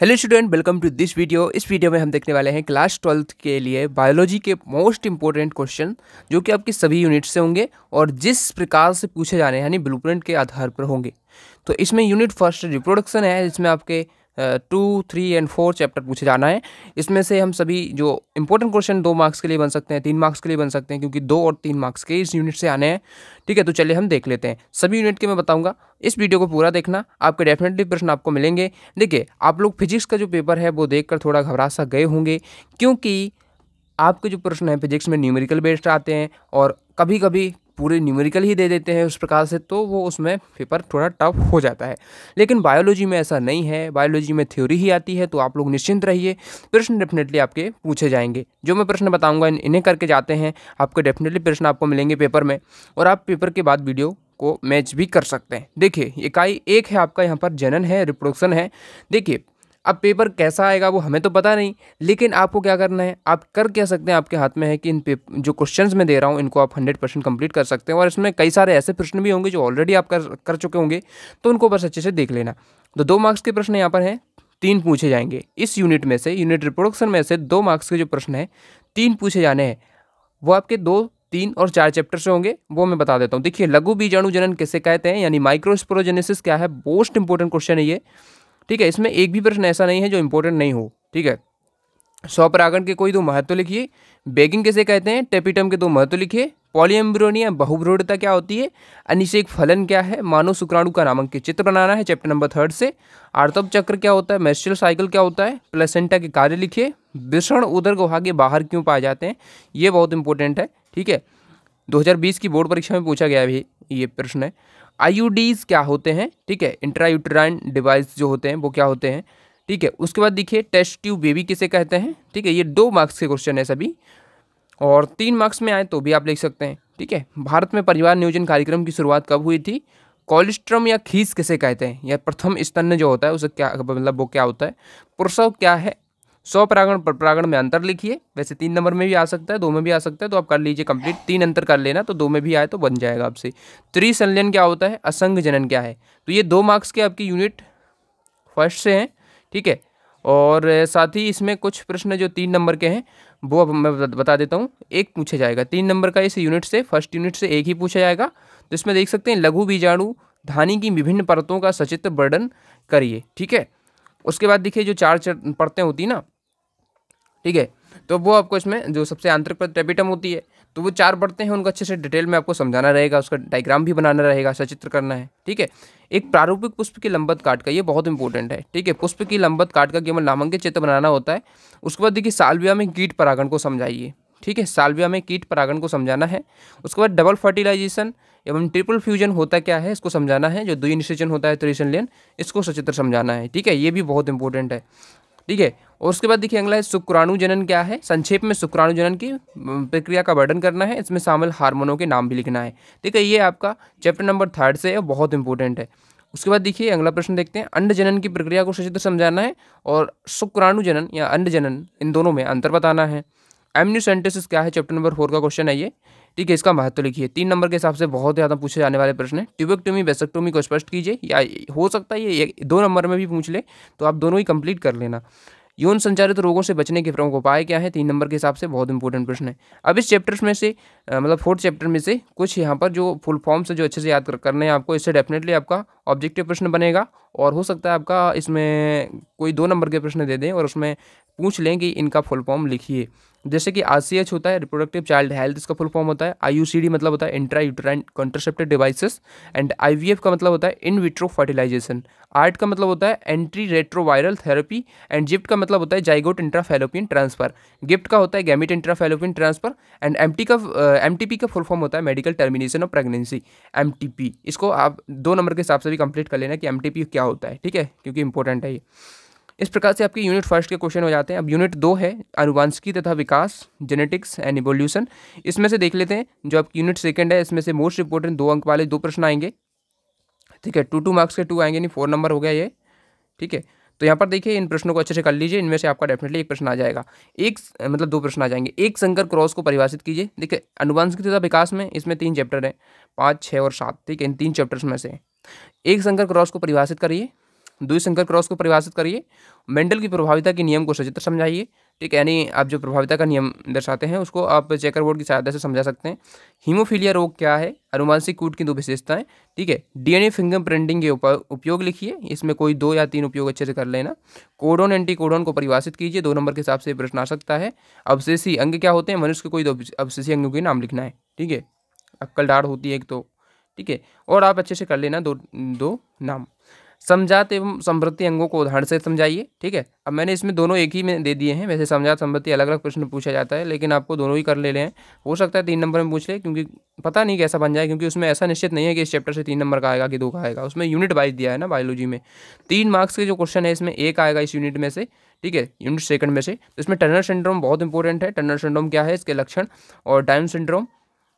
hello student welcome to this video इस video में हम देखने वाले हैं क्लास ट्वेल्थ के लिए बायोलॉजी के मोस्ट इंपॉर्टेंट क्वेश्चन जो कि आपके सभी यूनिट से होंगे और जिस प्रकार से पूछे जाने यानी ब्लूप्रिंट के आधार पर होंगे तो इसमें यूनिट फर्स्ट रिप्रोडक्शन है जिसमें आपके two three and four chapter पूछे जाना है इसमें से हम सभी जो इंपॉर्टेंट क्वेश्चन दो मार्क्स के लिए बन सकते हैं तीन मार्क्स के लिए बन सकते हैं क्योंकि दो और तीन मार्क्स के इस यूनिट से आने हैं ठीक है तो चलिए हम देख लेते हैं सभी यूनिट के मैं बताऊंगा इस वीडियो को पूरा देखना आपके डेफिनेटली प्रश्न आपको मिलेंगे देखिए आप लोग फिजिक्स का जो पेपर है वो देख थोड़ा घबरा सा गए होंगे क्योंकि आपके जो प्रश्न हैं फिजिक्स में न्यूमेरिकल बेस्ड आते हैं और कभी कभी पूरे न्यूमेरिकल ही दे देते हैं उस प्रकार से तो वो उसमें पेपर थोड़ा टफ हो जाता है लेकिन बायोलॉजी में ऐसा नहीं है बायोलॉजी में थ्योरी ही आती है तो आप लोग निश्चिंत रहिए प्रश्न डेफिनेटली आपके पूछे जाएंगे जो मैं प्रश्न बताऊंगा इन्हें करके जाते हैं आपके डेफिनेटली प्रश्न आपको मिलेंगे पेपर में और आप पेपर के बाद वीडियो को मैच भी कर सकते हैं देखिए इकाई एक है आपका यहाँ पर जनन है रिप्रोडक्शन है देखिए अब पेपर कैसा आएगा वो हमें तो पता नहीं लेकिन आपको क्या करना है आप कर क्या सकते हैं आपके हाथ में है कि इन पे जो क्वेश्चन मैं दे रहा हूँ इनको आप हंड्रेड परसेंट कम्प्लीट कर सकते हैं और इसमें कई सारे ऐसे प्रश्न भी होंगे जो ऑलरेडी आप कर कर चुके होंगे तो उनको बस अच्छे से देख लेना तो दो मार्क्स के प्रश्न यहाँ पर हैं तीन पूछे जाएंगे इस यूनिट में से यूनिट रिप्रोडक्शन में से दो मार्क्स के जो प्रश्न हैं तीन पूछे जाने हैं वो आपके दो तीन और चार चैप्टर से होंगे वो मैं बता देता हूँ देखिए लघु बीजाणु जनन कैसे कहते हैं यानी माइक्रोस्पोरोजेनेसिस क्या है मोस्ट इंपॉर्टेंट क्वेश्चन है ये ठीक है इसमें एक भी प्रश्न ऐसा नहीं है जो इंपॉर्टेंट नहीं हो ठीक है स्वपरागण के कोई दो महत्व लिखिए बेगिंग कैसे कहते हैं टेपिटम के दो महत्व लिखिए पॉलियम्ब्रोनिया बहुभ्रूढ़ता क्या होती है अनिषेक फलन क्या है मानव शुक्राणु का नामांकित चित्र बनाना है चैप्टर नंबर थर्ड से आर्तव चक्र क्या होता है मेस्ट्रल साइकिल क्या होता है प्लेसेंटा के कार्य लिखिए विषण उदर गुहागे बाहर क्यों पाए जाते हैं ये बहुत इंपॉर्टेंट है ठीक है 2020 की बोर्ड परीक्षा में पूछा गया भी ये प्रश्न है आई क्या होते हैं ठीक है इंट्रायूटराइन डिवाइस जो होते हैं वो क्या होते हैं ठीक है उसके बाद देखिए टेस्ट ट्यूब बेबी किसे कहते हैं ठीक है ये दो मार्क्स के क्वेश्चन है सभी और तीन मार्क्स में आए तो भी आप लिख सकते हैं ठीक है भारत में परिवार नियोजन कार्यक्रम की शुरुआत कब हुई थी कोलेस्ट्रम या खीस किसे कहते हैं या प्रथम स्तन जो होता है उसे क्या मतलब वो क्या होता है प्रसव क्या है सौ परागण पर परागण में अंतर लिखिए वैसे तीन नंबर में भी आ सकता है दो में भी आ सकता है तो आप कर लीजिए कंप्लीट तीन अंतर कर लेना तो दो में भी आए तो बन जाएगा आपसे त्रिसंलयन क्या होता है असंग जनन क्या है तो ये दो मार्क्स के आपकी यूनिट फर्स्ट से हैं ठीक है और साथ ही इसमें कुछ प्रश्न जो तीन नंबर के हैं वो अब मैं बता देता हूँ एक पूछा जाएगा तीन नंबर का इस यूनिट से फर्स्ट यूनिट से एक ही पूछा जाएगा तो इसमें देख सकते हैं लघु बीजाणु धानी की विभिन्न परतों का सचित्र वर्णन करिए ठीक है उसके बाद देखिए जो चार परतें होती ना ठीक है तो वो आपको इसमें जो सबसे आंतरिक पद ट्रेपिटम होती है तो वो चार बढ़ते हैं उनको अच्छे से डिटेल में आपको समझाना रहेगा उसका डायग्राम भी बनाना रहेगा सचित्र करना है ठीक है एक प्रारूपिक पुष्प की लंबत काट का ये बहुत इंपॉर्टेंट है ठीक है पुष्प की लंबत काट का केवल नामांकित चित्र बनाना होता है उसके बाद देखिए सालविया में कीट परागण को समझाइए ठीक है सालविया में कीट परागण को समझाना है उसके बाद डबल फर्टिलाइजेशन एवं ट्रिपल फ्यूजन होता क्या है इसको समझाना है जो द्विनिषेचन होता है त्रिशन लेन इसको सचित्र समझाना है ठीक है ये भी बहुत इंपॉर्टेंट है ठीक है और उसके बाद देखिए अगला है शुक्राणु जनन क्या है संक्षेप में शुक्राणु जनन की प्रक्रिया का वर्णन करना है इसमें शामिल हार्मोनों के नाम भी लिखना है ठीक है ये आपका चैप्टर नंबर थर्ड से है बहुत इंपॉर्टेंट है उसके बाद देखिए अगला प्रश्न देखते हैं अंड जनन की प्रक्रिया को सचित्र समझाना है और शुक्राणु जनन या अंड जनन इन दोनों में अंतर बताना है एमन्यूसेंटेसिस क्या है चैप्टर नंबर फोर का क्वेश्चन है ये ठीक है इसका महत्व लिखिए तीन नंबर के हिसाब से बहुत ज़्यादा पूछे जाने वाले प्रश्न है ट्यूबेक्टोमी बेसेक्टोमी को स्पष्ट कीजिए या हो सकता है ये दो नंबर में भी पूछ ले तो आप दोनों ही कंप्लीट कर लेना यौन संचारित रोगों से बचने के प्रमुख उपाय क्या है तीन नंबर के हिसाब से बहुत इंपॉर्टेंट प्रश्न है अब इस चैप्टर में से मतलब फोर्थ चैप्टर में से कुछ यहाँ पर जो फुल फॉर्म से जो अच्छे से याद कर, करने हैं आपको इससे डेफिनेटली आपका ऑब्जेक्टिव प्रश्न बनेगा और हो सकता है आपका इसमें कोई दो नंबर के प्रश्न दे दें और उसमें पूछ लें कि इनका फुल फॉर्म लिखिए जैसे कि आर होता है रिप्रोडक्टिव चाइल्ड हेल्थ इसका फुल फॉर्म होता है आई मतलब होता है intra uterine contraceptive devices and I का मतलब होता है इन विट्रो फर्टिलाइजेशन आर्ट का मतलब होता है anti retroviral therapy and ZIFT का मतलब होता है जाइगोट इंट्राफेलोपियन ट्रांसफर गिफ्ट का होता है gamete intrafallopian transfer and M का एम uh, का फुल फॉर्म होता है medical termination of pregnancy M इसको आप दो नंबर के हिसाब से भी कंप्लीट कर लेना कि एम क्या होता है ठीक है क्योंकि इंपॉर्टेंट है ये इस प्रकार से आपके यूनिट फर्स्ट के क्वेश्चन हो जाते हैं अब यूनिट दो है अनुवांशिकी तथा विकास जेनेटिक्स एंड इवोल्यूशन इसमें से देख लेते हैं जो आपकी यूनिट सेकंड है इसमें से मोस्ट इंपॉर्टेंट दो अंक वाले दो प्रश्न आएंगे ठीक है टू टू मार्क्स के टू आएंगे नहीं फोर नंबर हो गया ये ठीक है तो यहाँ पर देखिए इन प्रश्नों को अच्छे से कर लीजिए इनमें से आपका डेफिनेटली एक प्रश्न आ जाएगा एक मतलब दो प्रश्न आ जाएंगे एक संकर क्रॉस को परिभाषित कीजिए देखिए अनुवांशिकी तथा विकास में इसमें तीन चैप्टर हैं पाँच छः और सात ठीक है इन तीन चैप्टर्स में से एक संकर क्रॉस को परिभाषित करिए संकर क्रॉस को परिभाषित करिए मेंडल की प्रभाविता के नियम को सचित्र समझाइए ठीक है यानी आप जो प्रभाविता का नियम दर्शाते हैं उसको आप चेकर बोर्ड की सहायता से समझा सकते हैं हीमोफीलिया रोग क्या है अनुवांशिक कूट की दो विशेषताएं ठीक है डीएनए फिंगर प्रिंटिंग के उपयोग लिखिए इसमें कोई दो या तीन उपयोग अच्छे से कर लेना कोडोन एंटी कोडोन को परिभाषित कीजिए दो नंबर के हिसाब से प्रश्न आ सकता है अवशेषी अंग क्या होते हैं मनुष्य के कोई दो अवशेषी अंगों के नाम लिखना है ठीक है अक्कल डाढ़ होती है एक तो ठीक है और आप अच्छे से कर लेना दो दो नाम समझात एवं समृद्धि अंगों को उदाहरण से समझाइए ठीक है अब मैंने इसमें दोनों एक ही में दे दिए हैं वैसे समझात समृद्धि अलग अलग प्रश्न पूछा जाता है लेकिन आपको दोनों ही कर ले लें हो सकता है तीन नंबर में पूछ ले क्योंकि पता नहीं कैसा बन जाए क्योंकि उसमें ऐसा निश्चित नहीं है कि इस चैप्टर से तीन नंबर का आएगा कि दो का आएगा उसमें यूनिट वाइज दिया है ना बायोलॉजी में तीन मार्क्स के जो क्वेश्चन है इसमें एक आएगा इस यूनिट में से ठीक है यूनिट सेकंड में से तो इसमें टर्नर सिंड्रोम बहुत इंपॉर्टेंट है टर्नर सिंड्रोम क्या है इसके लक्षण और डायन सिंड्रोम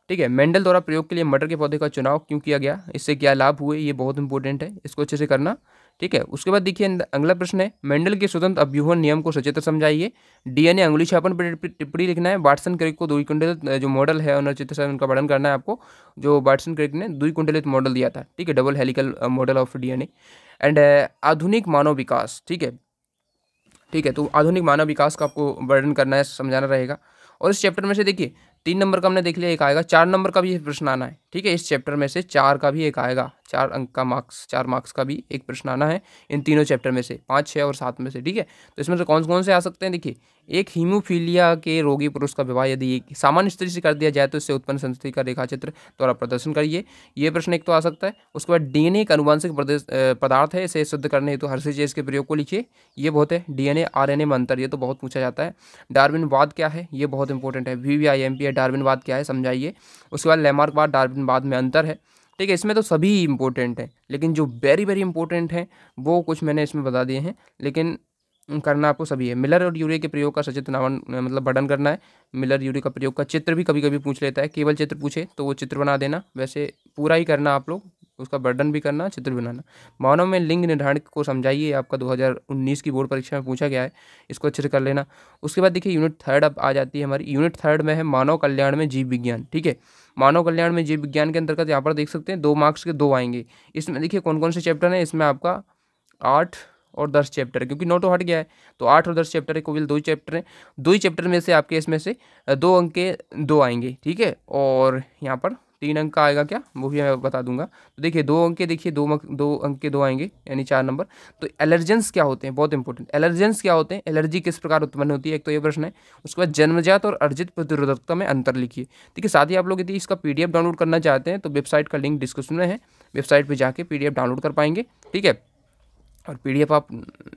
ठीक है मेंडल द्वारा प्रयोग के लिए मटर के पौधे का चुनाव क्यों किया गया इससे क्या लाभ हुए ये बहुत इंपॉर्टेंट है इसको अच्छे से करना ठीक है उसके बाद देखिए अगला प्रश्न है मेंडल के स्वतंत्र अभ्यूहन नियम को सचेत समझाइए डीएनए अंगुली छापन पर टिप्पणी लिखना है बाटसन क्रिक को दुई कुंडलित जो मॉडल है अनचित उनका वर्णन करना है आपको जो बाटसन क्रिक ने दुई कुंडलित मॉडल दिया था ठीक है double helical model of DNA and आधुनिक मानव विकास ठीक है ठीक है तो आधुनिक मानव विकास का आपको वर्णन करना है समझाना रहेगा और इस चैप्टर में से देखिए तीन नंबर का हमने देख लिया एक आएगा चार नंबर का भी प्रश्न आना है ठीक है इस चैप्टर में से चार का भी एक आएगा चार अंक का मार्क्स चार मार्क्स का भी एक प्रश्न आना है इन तीनों चैप्टर में से पाँच छः और सात में से ठीक है तो इसमें से कौन कौन से आ सकते हैं देखिए एक हीमोफीलिया के रोगी पुरुष का विवाह यदि सामान्य स्त्री से कर दिया जाए तो इससे उत्पन्न संस्कृति का रेखा चित्र द्वारा प्रदर्शन करिए ये प्रश्न एक तो आ सकता है उसके बाद डीएनए एक अनुवांशिक पदार्थ है इसे शुद्ध करने हेतु तो हर चीज के प्रयोग को लिखिए ये बहुत है D N A R N A मंत्र ये तो बहुत पूछा जाता है वाद क्या है ये बहुत इंपॉर्टेंट है V V I M P है वाद क्या है समझाइए उसके बाद बाद डार्विन बाद में अंतर है ठीक है इसमें तो सभी इम्पोर्टेंट हैं लेकिन जो वेरी वेरी इंपॉर्टेंट हैं वो कुछ मैंने इसमें बता दिए हैं लेकिन करना आपको सभी है मिलर और यूरिया के प्रयोग का सचित्र नावन मतलब बटन करना है मिलर यूरिया का प्रयोग का चित्र भी कभी कभी पूछ लेता है केवल चित्र पूछे तो वो चित्र बना देना वैसे पूरा ही करना आप लोग उसका वर्णन भी करना चित्र बनाना मानव में लिंग निर्धारण को समझाइए आपका 2019 की बोर्ड परीक्षा में पूछा गया है इसको अच्छे से कर लेना उसके बाद देखिए यूनिट थर्ड अब आ जाती है हमारी यूनिट थर्ड में है मानव कल्याण में जीव विज्ञान ठीक है मानव कल्याण में जीव विज्ञान के अंतर्गत यहाँ पर देख सकते हैं दो मार्क्स के दो आएंगे इसमें देखिए कौन कौन से चैप्टर हैं इसमें आपका आठ और दस चैप्टर क्योंकि नोटो तो हट गया है तो आठ और दस चैप्टर को बिल दो ही चैप्टर हैं दो ही चैप्टर में से आपके इसमें से दो अंक के दो आएंगे ठीक है और यहाँ पर तीन अंक का आएगा क्या वो भी मैं बता दूंगा तो देखिए दो अंक के देखिए दो दो अंक के दो आएंगे यानी चार नंबर तो एलर्जेंस क्या होते हैं बहुत इंपॉर्टेंट एलर्जेंस क्या होते हैं एलर्जी किस प्रकार उत्पन्न होती है एक तो ये प्रश्न है उसके बाद जन्मजात और अर्जित प्रतिरोधकता में अंतर लिखिए ठीक है साथ ही आप लोग यदि इसका पी डाउनलोड करना चाहते हैं तो वेबसाइट का लिंक डिस्क्रिप्शन में है वेबसाइट पर जाके पी डाउनलोड कर पाएंगे ठीक है और पी आप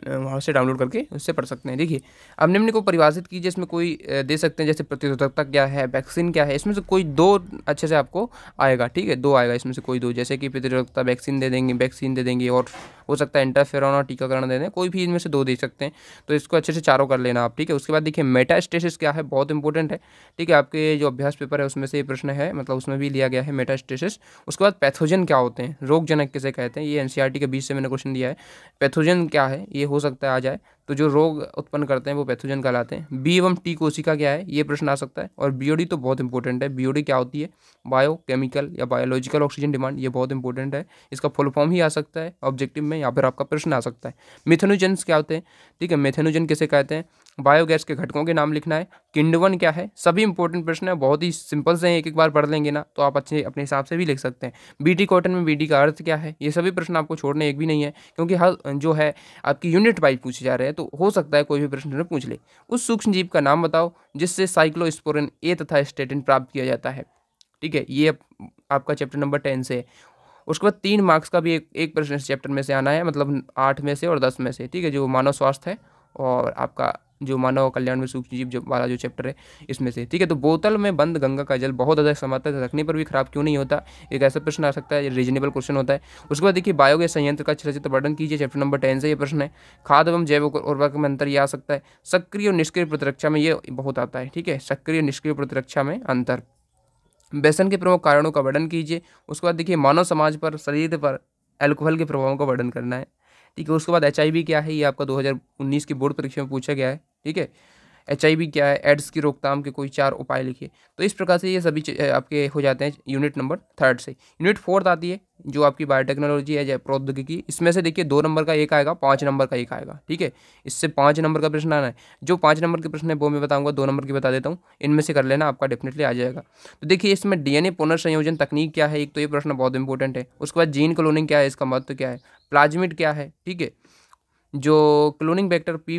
वहाँ से डाउनलोड करके उससे पढ़ सकते हैं देखिए अब निम्न को परिभाषित कीजिए इसमें कोई दे सकते हैं जैसे प्रतिरोधकता क्या है वैक्सीन क्या है इसमें से कोई दो अच्छे से आपको आएगा ठीक है दो आएगा इसमें से कोई दो जैसे कि प्रतिरोधकता वैक्सीन दे देंगे वैक्सीन दे देंगे और हो सकता है इंटरफेरॉन और टीकाकरण दे दें कोई भी इनमें से दो दे सकते हैं तो इसको अच्छे से चारों कर लेना आप ठीक है उसके बाद देखिए मेटा स्टेसिस क्या है बहुत इंपॉर्टेंट है ठीक है आपके जो अभ्यास पेपर है उसमें से ये प्रश्न है मतलब उसमें भी लिया गया है मेटा स्टेसिस उसके बाद पैथोजन क्या होते हैं रोगजनक किसे कहते हैं ये एन e के बीच से मैंने क्वेश्चन दिया है पैथोजन क्या है ये हो सकता है आ जाए तो जो रोग उत्पन्न करते हैं वो पैथोजन कहलाते हैं बी एवं टी कोशिका क्या है ये प्रश्न आ सकता है और बीओडी तो बहुत इंपॉर्टेंट है बीओडी क्या होती है बायोकेमिकल या बायोलॉजिकल ऑक्सीजन डिमांड ये बहुत इंपॉर्टेंट है इसका फुल फॉर्म ही आ सकता है ऑब्जेक्टिव में या फिर आपका प्रश्न आ सकता है मिथेनोजेंस क्या होते हैं ठीक है मिथेनोजन किसे कहते हैं बायोगैस के घटकों के नाम लिखना है किंडवन क्या है सभी इंपॉर्टेंट प्रश्न है बहुत ही सिंपल से हैं एक एक बार पढ़ लेंगे ना तो आप अच्छे अपने हिसाब से भी लिख सकते हैं बीटी कॉटन में बीटी का अर्थ क्या है ये सभी प्रश्न आपको छोड़ने एक भी नहीं है क्योंकि हर जो है आपकी यूनिट वाइज पूछे जा रहे हैं तो हो सकता है कोई भी प्रश्न पूछ ले उस सूक्ष्म जीव का नाम बताओ जिससे साइक्लोस्पोरन ए तथा स्टेटिन प्राप्त किया जाता है ठीक है ये आपका चैप्टर नंबर टेन से है उसके बाद तीन मार्क्स का भी एक एक प्रश्न इस चैप्टर में से आना है मतलब आठ में से और दस में से ठीक है जो मानव स्वास्थ्य है और आपका जो मानव कल्याण में सूक्ष्म जीव वाला जो चैप्टर है इसमें से ठीक है तो बोतल में बंद गंगा का जल बहुत ज़्यादा समाता रखने पर भी खराब क्यों नहीं होता एक ऐसा प्रश्न आ सकता है रीजनेबल क्वेश्चन होता है उसके बाद देखिए बायोगैस संयंत्र का चलचित्र तो वर्णन कीजिए चैप्टर नंबर टेन से ये प्रश्न है खाद एवं जैव उर्वरक में अंतर ये आ सकता है सक्रिय और निष्क्रिय प्रतिरक्षा में ये बहुत आता है ठीक है सक्रिय निष्क्रिय प्रतिरक्षा में अंतर व्यसन के प्रमुख कारणों का वर्णन कीजिए उसके बाद देखिए मानव समाज पर शरीर पर एल्कोहल के प्रभावों का वर्णन करना है ठीक है उसके बाद एच क्या है ये आपका 2019 की बोर्ड परीक्षा में पूछा गया है ठीक है एच क्या है एड्स की रोकथाम के कोई चार उपाय लिखिए तो इस प्रकार से ये सभी आपके हो जाते हैं यूनिट नंबर थर्ड से यूनिट फोर्थ आती है जो आपकी बायोटेक्नोलॉजी है प्रौद्योगिकी इसमें से देखिए दो नंबर का एक आएगा पाँच नंबर का एक आएगा ठीक है इससे पाँच नंबर का प्रश्न आना है जो पाँच नंबर के प्रश्न है वो मैं बताऊँगा दो नंबर की बता देता हूँ इनमें से कर लेना आपका डेफिनेटली आ जाएगा तो देखिए इसमें ए पुनर्संयोजन तकनीक क्या है एक तो ये प्रश्न बहुत इंपॉर्टेंट है उसके बाद जीन क्लोनिंग क्या है इसका महत्व क्या है प्लाजमिट क्या है ठीक है जो cloning vector P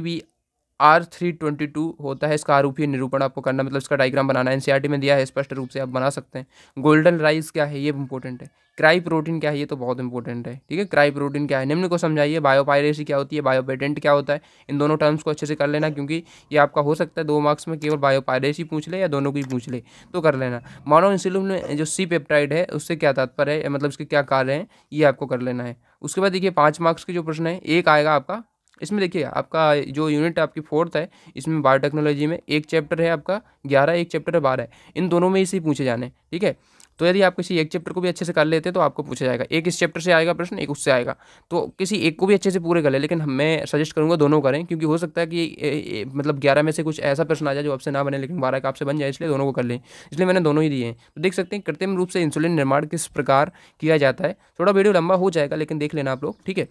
R three twenty two होता है इसका आरोपीय निरूपण आपको करना मतलब इसका डायग्राम बनाना एनसीईआरटी e में दिया है स्पष्ट रूप से आप बना सकते हैं गोल्डन राइस क्या है ये इंपॉर्टेंट है क्राई प्रोटीन क्या है ये तो बहुत इंपॉर्टेंट है ठीक है क्राई प्रोटीन क्या है निम्न को समझाइए बायोपायरेसी क्या होती है बायोपेटेंट क्या होता है इन दोनों टर्म्स को अच्छे से कर लेना क्योंकि ये आपका हो सकता है दो मार्क्स में केवल बायोपायरेसी पूछ ले या दोनों ही पूछ ले तो कर लेना मानो इंसुलिन में जो सी पेप्टाइड है उससे क्या तात्पर्य है मतलब इसके क्या कार्य हैं ये आपको कर लेना है उसके बाद देखिए पाँच मार्क्स के जो प्रश्न है एक आएगा आपका इसमें देखिए आपका जो यूनिट आपकी फोर्थ है इसमें बायो टेक्नोलॉजी में एक चैप्टर है आपका ग्यारह एक चैप्टर है बारह इन दोनों में इसी पूछे जाने ठीक है तो यदि आप किसी एक चैप्टर को भी अच्छे से कर लेते हैं तो आपको पूछा जाएगा एक इस चैप्टर से आएगा प्रश्न एक उससे आएगा तो किसी एक को भी अच्छे से पूरे कर ले लेकिन मैं सजेस्ट करूंगा दोनों करें क्योंकि हो सकता है कि ए, ए, मतलब ग्यारह में से कुछ ऐसा प्रश्न आ जाए जो आपसे ना बने लेकिन बारह का आपसे बन जाए इसलिए दोनों को कर लें इसलिए मैंने दोनों ही दिए हैं तो देख सकते हैं कृत्रिम रूप से इंसुलिन निर्माण किस प्रकार किया जाता है थोड़ा वीडियो लंबा हो जाएगा लेकिन देख लेना आप लोग ठीक है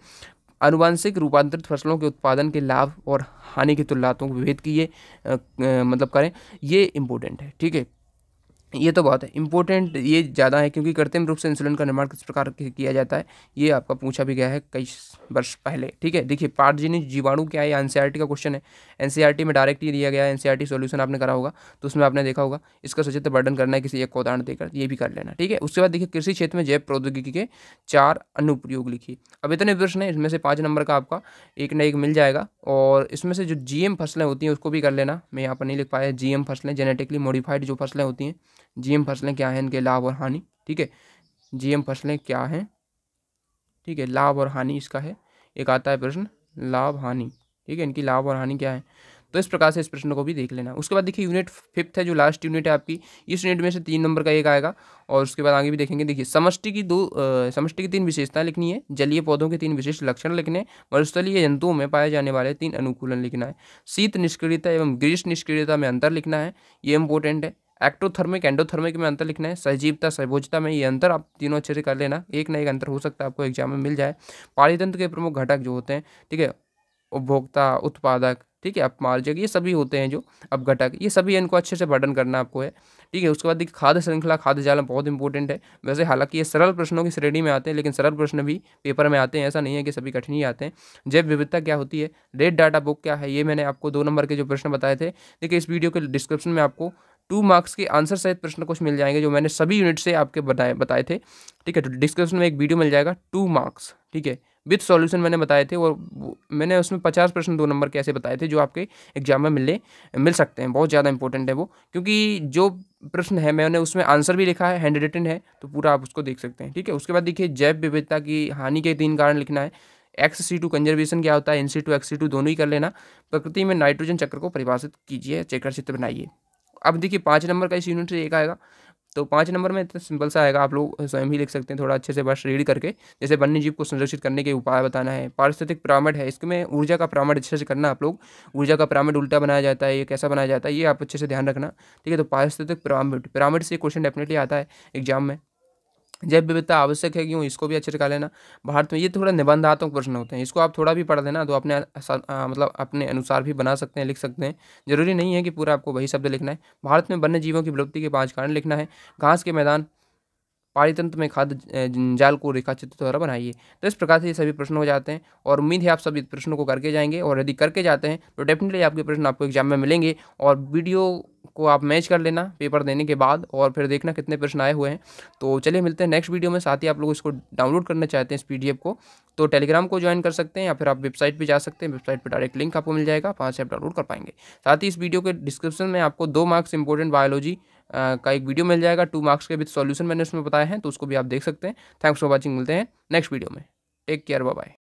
अनुवांशिक रूपांतरित फसलों के उत्पादन के लाभ और हानि की तुलनात्मक विभेद की ये मतलब करें ये इम्पोर्टेंट है ठीक है ये तो बहुत है इंपॉर्टेंट ये ज़्यादा है क्योंकि कृत्रिम रूप से इंसुलिन का निर्माण किस प्रकार किया जाता है ये आपका पूछा भी गया है कई वर्ष पहले ठीक है देखिए पार्टजीनिक जीवाणु क्या है एन का क्वेश्चन है टी में डायरेक्ट ही दिया गया है टी सॉल्यूशन आपने करा होगा तो उसमें आपने देखा होगा इसका सचित्र वर्णन करना है किसी एक उदाहरण देकर ये भी कर लेना ठीक है उसके बाद देखिए कृषि क्षेत्र में जैव प्रौद्योगिकी के चार अनुप्रयोग लिखिए अब इतने प्रश्न है इसमें से पाँच नंबर का आपका एक ना एक मिल जाएगा और इसमें से जो एम फसलें होती हैं उसको भी कर लेना मैं यहाँ पर नहीं लिख पाया जीएम फसलें जेनेटिकली मॉडिफाइड जो फसलें होती हैं जीएम फसलें क्या हैं इनके लाभ और हानि ठीक है जीएम फसलें क्या हैं ठीक है लाभ और हानि इसका है एक आता है प्रश्न लाभ हानि ठीक है इनकी लाभ और हानि क्या है तो इस प्रकार से इस प्रश्न को भी देख लेना उसके बाद देखिए यूनिट फिफ्थ है जो लास्ट यूनिट है आपकी इस यूनिट में से तीन नंबर का एक आएगा और उसके बाद आगे भी देखेंगे देखिए समष्टि की दो समष्टि की तीन विशेषताएं लिखनी है जलीय पौधों के तीन विशेष लक्षण लिखने मरुस्थलीय जंतुओं में पाए जाने वाले तीन अनुकूलन लिखना है शीत निष्क्रियता एवं ग्रीष्म निष्क्रियता में अंतर लिखना है ये इंपॉर्टेंट है एक्टोथर्मिक एंडोथर्मिक में अंतर लिखना है सहजीवता सहभोजता में ये अंतर आप तीनों अच्छे से कर लेना एक ना एक अंतर हो सकता है आपको एग्जाम में मिल जाए पारितंत्र के प्रमुख घटक जो होते हैं ठीक है उपभोक्ता उत्पादक ठीक है अपमार्जक ये सभी होते हैं जो अब घटक ये सभी इनको अच्छे से वर्णन करना आपको है ठीक है उसके बाद देखिए खाद्य श्रृंखला खाद्य जाल बहुत इंपॉर्टेंट है वैसे हालांकि ये सरल प्रश्नों की श्रेणी में आते हैं लेकिन सरल प्रश्न भी पेपर में आते हैं ऐसा नहीं है कि सभी कठिन ही आते हैं जैव विविधता क्या होती है रेड डाटा बुक क्या है ये मैंने आपको दो नंबर के जो प्रश्न बताए थे देखिए इस वीडियो के डिस्क्रिप्शन में आपको टू मार्क्स के आंसर सहित प्रश्न कुछ मिल जाएंगे जो मैंने सभी यूनिट से आपके बताए बताए थे ठीक है तो डिस्क्रिप्शन में एक वीडियो मिल जाएगा टू मार्क्स ठीक है विथ सॉल्यूशन मैंने बताए थे और मैंने उसमें पचास प्रश्न दो नंबर के ऐसे बताए थे जो आपके एग्जाम में मिलने मिल सकते हैं बहुत ज़्यादा इंपॉर्टेंट है वो क्योंकि जो प्रश्न है मैंने उसमें आंसर भी लिखा है हैंड रिटन है तो पूरा आप उसको देख सकते हैं ठीक है उसके बाद देखिए जैव विविधता की हानि के तीन कारण लिखना है एक्स सी टू कंजर्वेशन क्या होता है in situ ex situ दोनों ही कर लेना प्रकृति में नाइट्रोजन चक्र को परिभाषित कीजिए चक्र चित्र बनाइए अब देखिए पाँच नंबर का इस यूनिट से एक आएगा तो पाँच नंबर में इतना सिंपल सा आएगा आप लोग स्वयं ही लिख सकते हैं थोड़ा अच्छे से बस रीड करके जैसे वन्य जीव को संरक्षित करने के उपाय बताना है पारिस्थितिक पिरामिड है इसमें ऊर्जा का पिरामिड अच्छे से करना आप लोग ऊर्जा का पिरामिड उल्टा बनाया जाता है ये कैसा बनाया जाता है ये आप अच्छे से ध्यान रखना ठीक है तो पारिस्थितिक पिरामिड पिरामिड से क्वेश्चन डेफिनेटली आता है एग्जाम में जैव विविधता आवश्यक है क्यों इसको भी अच्छे से कर लेना भारत में ये थोड़ा निबंधात्मक प्रश्न होते हैं इसको आप थोड़ा भी पढ़ देना तो अपने आ, मतलब अपने अनुसार भी बना सकते हैं लिख सकते हैं जरूरी नहीं है कि पूरा आपको वही शब्द लिखना है भारत में वन्य जीवों की विलुप्ति के पाँच कारण लिखना है घास के मैदान पारितंत्र में खाद्य जाल को रेखा चित्र द्वारा बनाइए तो इस प्रकार से ये सभी प्रश्न हो जाते हैं और उम्मीद है आप सभी प्रश्नों को करके जाएंगे और यदि करके जाते हैं तो डेफिनेटली आपके प्रश्न आपको एग्जाम में मिलेंगे और वीडियो को आप मैच कर लेना पेपर देने के बाद और फिर देखना कितने प्रश्न आए हुए हैं तो चलिए मिलते हैं नेक्स्ट वीडियो में साथ ही आप लोग इसको डाउनलोड करना चाहते हैं इस पी को तो टेलीग्राम को ज्वाइन कर सकते हैं या फिर आप वेबसाइट पर जा सकते हैं वेबसाइट पर डायरेक्ट लिंक आपको मिल जाएगा वहाँ से आप डाउनलोड कर पाएंगे साथ ही इस वीडियो के डिस्क्रिप्शन में आपको दो मार्क्स इंपॉर्टेंट बायोलॉजी का एक वीडियो मिल जाएगा टू मार्क्स के विद सॉल्यूशन मैंने उसमें बताया है तो उसको भी आप देख सकते हैं थैंक्स फॉर वॉचिंग मिलते हैं नेक्स्ट वीडियो में टेक केयर बाय